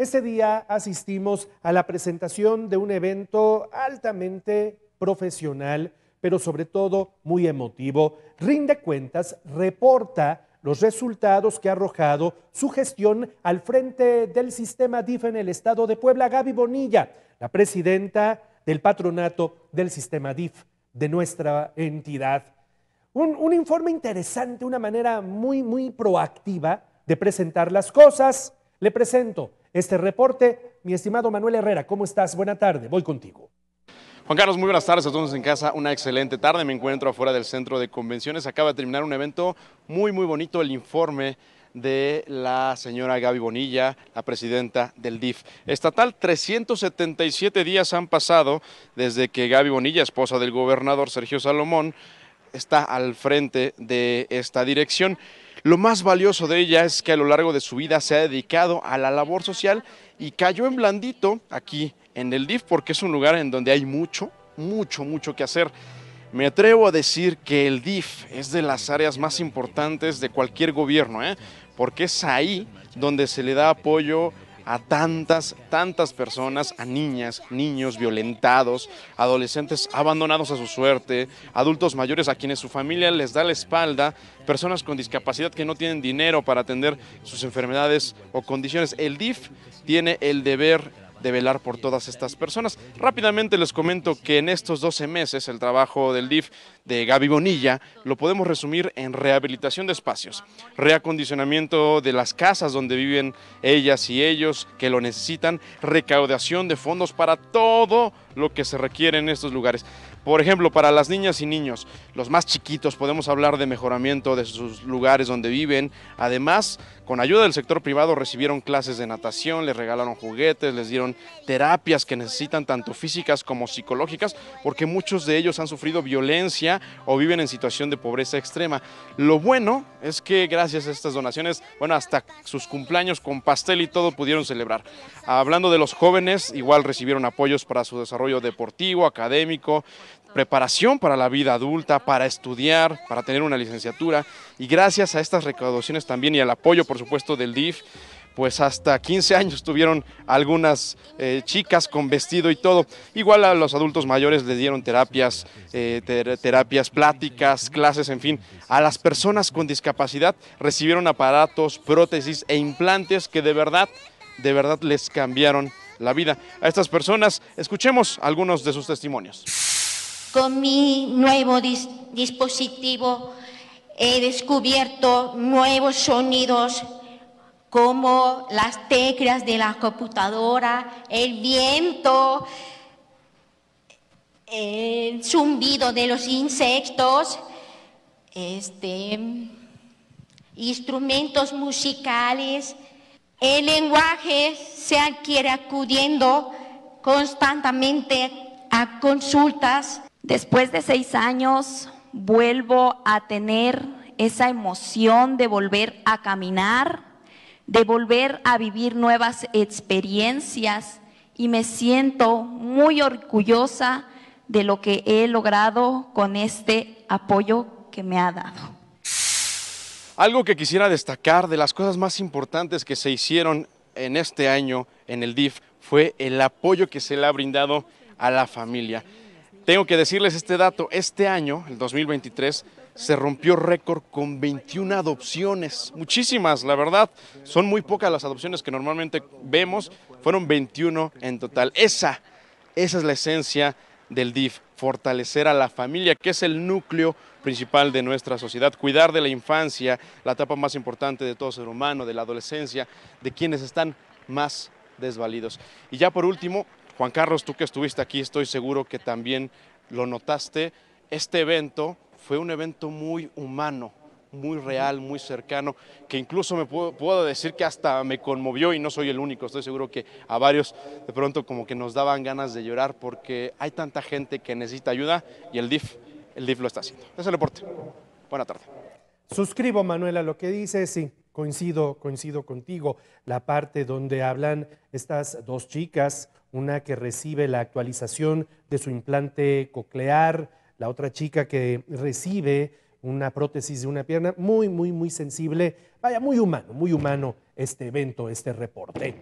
Ese día asistimos a la presentación de un evento altamente profesional, pero sobre todo muy emotivo. Rinde cuentas, reporta los resultados que ha arrojado su gestión al frente del sistema DIF en el estado de Puebla, Gaby Bonilla, la presidenta del patronato del sistema DIF de nuestra entidad. Un, un, informe interesante, una manera muy, muy proactiva de presentar las cosas. Le presento este reporte. Mi estimado Manuel Herrera, ¿cómo estás? Buena tarde, voy contigo. Juan Carlos, muy buenas tardes a todos en casa. Una excelente tarde. Me encuentro afuera del centro de convenciones. Acaba de terminar un evento muy, muy bonito, el informe de la señora Gaby Bonilla, la presidenta del DIF estatal. 377 días han pasado desde que Gaby Bonilla, esposa del gobernador Sergio Salomón, está al frente de esta dirección. Lo más valioso de ella es que a lo largo de su vida se ha dedicado a la labor social y cayó en blandito aquí en el DIF porque es un lugar en donde hay mucho, mucho, mucho que hacer. Me atrevo a decir que el DIF es de las áreas más importantes de cualquier gobierno, ¿eh? porque es ahí donde se le da apoyo a tantas, tantas personas, a niñas, niños violentados, adolescentes abandonados a su suerte, adultos mayores a quienes su familia les da la espalda, personas con discapacidad que no tienen dinero para atender sus enfermedades o condiciones. El DIF tiene el deber de velar por todas estas personas. Rápidamente les comento que en estos 12 meses el trabajo del DIF de Gaby Bonilla lo podemos resumir en rehabilitación de espacios, reacondicionamiento de las casas donde viven ellas y ellos que lo necesitan, recaudación de fondos para todo lo que se requiere en estos lugares. Por ejemplo, para las niñas y niños, los más chiquitos, podemos hablar de mejoramiento de sus lugares donde viven. Además, con ayuda del sector privado recibieron clases de natación, les regalaron juguetes, les dieron terapias que necesitan tanto físicas como psicológicas, porque muchos de ellos han sufrido violencia o viven en situación de pobreza extrema. Lo bueno es que gracias a estas donaciones, bueno, hasta sus cumpleaños con pastel y todo pudieron celebrar. Hablando de los jóvenes, igual recibieron apoyos para su desarrollo deportivo, académico, preparación para la vida adulta, para estudiar, para tener una licenciatura. Y gracias a estas recaudaciones también y al apoyo, por supuesto, del DIF, pues hasta 15 años tuvieron algunas eh, chicas con vestido y todo. Igual a los adultos mayores les dieron terapias, eh, terapias pláticas, clases, en fin. A las personas con discapacidad recibieron aparatos, prótesis e implantes que de verdad, de verdad les cambiaron la vida. A estas personas escuchemos algunos de sus testimonios. Con mi nuevo dispositivo he descubierto nuevos sonidos como las teclas de la computadora, el viento, el zumbido de los insectos, este, instrumentos musicales. El lenguaje se adquiere acudiendo constantemente a consultas Después de seis años vuelvo a tener esa emoción de volver a caminar, de volver a vivir nuevas experiencias y me siento muy orgullosa de lo que he logrado con este apoyo que me ha dado. Algo que quisiera destacar de las cosas más importantes que se hicieron en este año en el DIF fue el apoyo que se le ha brindado a la familia. Tengo que decirles este dato, este año, el 2023, se rompió récord con 21 adopciones, muchísimas, la verdad, son muy pocas las adopciones que normalmente vemos, fueron 21 en total. Esa, esa es la esencia del DIF, fortalecer a la familia, que es el núcleo principal de nuestra sociedad, cuidar de la infancia, la etapa más importante de todo ser humano, de la adolescencia, de quienes están más desvalidos. Y ya por último, Juan Carlos, tú que estuviste aquí, estoy seguro que también lo notaste, este evento fue un evento muy humano, muy real, muy cercano, que incluso me puedo, decir que hasta me conmovió y no soy el único, estoy seguro que a varios de pronto como que nos daban ganas de llorar porque hay tanta gente que necesita ayuda y el DIF, el DIF lo está haciendo. Es el deporte. Buena tarde. Suscribo, Manuela, lo que dices sí, coincido, coincido contigo. La parte donde hablan estas dos chicas, una que recibe la actualización de su implante coclear, la otra chica que recibe una prótesis de una pierna, muy, muy, muy sensible, vaya, muy humano, muy humano este evento, este reporte.